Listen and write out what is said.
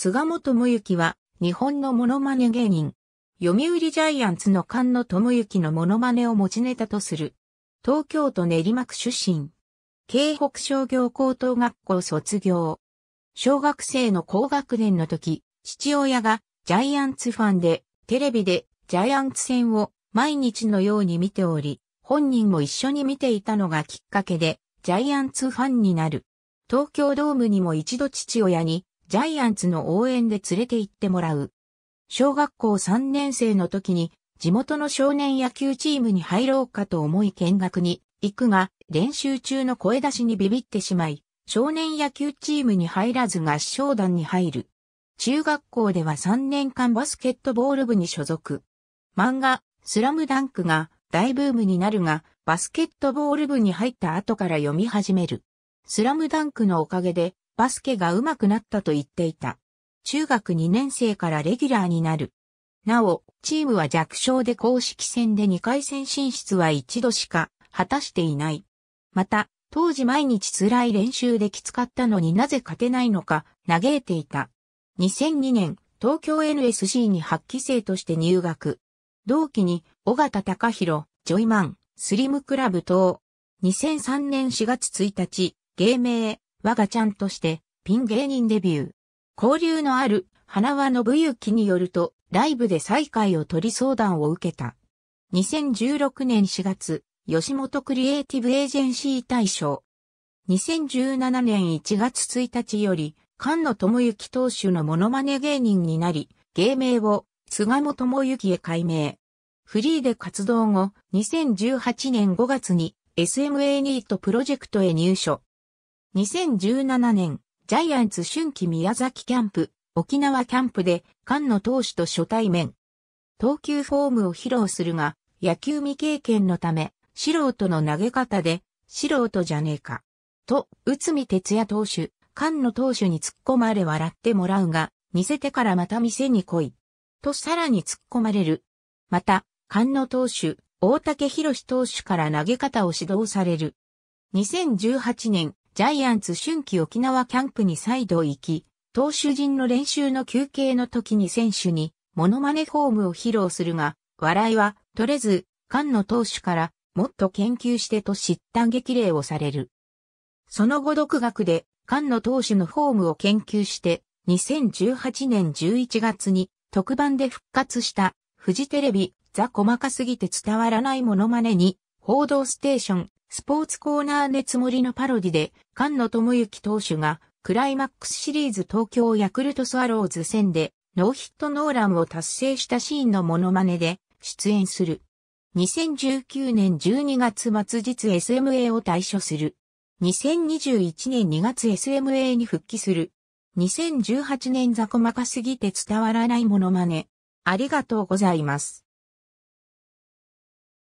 菅本智之は、日本のモノマネ芸人。読売ジャイアンツの菅野智之のモノマネを持ちネタとする。東京都練馬区出身。京北商業高等学校卒業。小学生の高学年の時、父親がジャイアンツファンで、テレビでジャイアンツ戦を毎日のように見ており、本人も一緒に見ていたのがきっかけで、ジャイアンツファンになる。東京ドームにも一度父親にジャイアンツの応援で連れて行ってもらう。小学校3年生の時に地元の少年野球チームに入ろうかと思い見学に行くが練習中の声出しにビビってしまい少年野球チームに入らず合唱団に入る。中学校では3年間バスケットボール部に所属。漫画、スラムダンクが大ブームになるが、バスケットボール部に入った後から読み始める。スラムダンクのおかげで、バスケが上手くなったと言っていた。中学2年生からレギュラーになる。なお、チームは弱小で公式戦で2回戦進出は一度しか果たしていない。また、当時毎日辛い練習できつかったのになぜ勝てないのか嘆いていた。2002年、東京 NSC に8期生として入学。同期に、尾形隆弘、ジョイマン、スリムクラブ等。2003年4月1日、芸名、我がちゃんとして、ピン芸人デビュー。交流のある、花輪信之によると、ライブで再会を取り相談を受けた。2016年4月、吉本クリエイティブエージェンシー大賞。2017年1月1日より、菅野智之投手のモノマネ芸人になり、芸名を菅野智之へ改名。フリーで活動後、2018年5月に SMA ニートプロジェクトへ入所。2017年、ジャイアンツ春季宮崎キャンプ、沖縄キャンプで菅野投手と初対面。投球フォームを披露するが、野球未経験のため、素人の投げ方で、素人じゃねえか。と、内海哲也投手、菅野投手に突っ込まれ笑ってもらうが、似せてからまた店に来い。とさらに突っ込まれる。また、菅野投手、大竹博投手から投げ方を指導される。2018年、ジャイアンツ春季沖縄キャンプに再度行き、投手陣の練習の休憩の時に選手にモノマネフォームを披露するが、笑いは取れず、菅野投手からもっと研究してと叱咤激励をされる。その後独学で菅野投手のフォームを研究して、2018年11月に特番で復活したフジテレビザ細かすぎて伝わらないモノマネに報道ステーションスポーツコーナー熱盛のパロディで、菅野智之投手が、クライマックスシリーズ東京ヤクルトスワローズ戦で、ノーヒットノーランを達成したシーンのモノマネで、出演する。2019年12月末日 SMA を退所する。2021年2月 SMA に復帰する。2018年雑魚まかすぎて伝わらないモノマネ。ありがとうございます。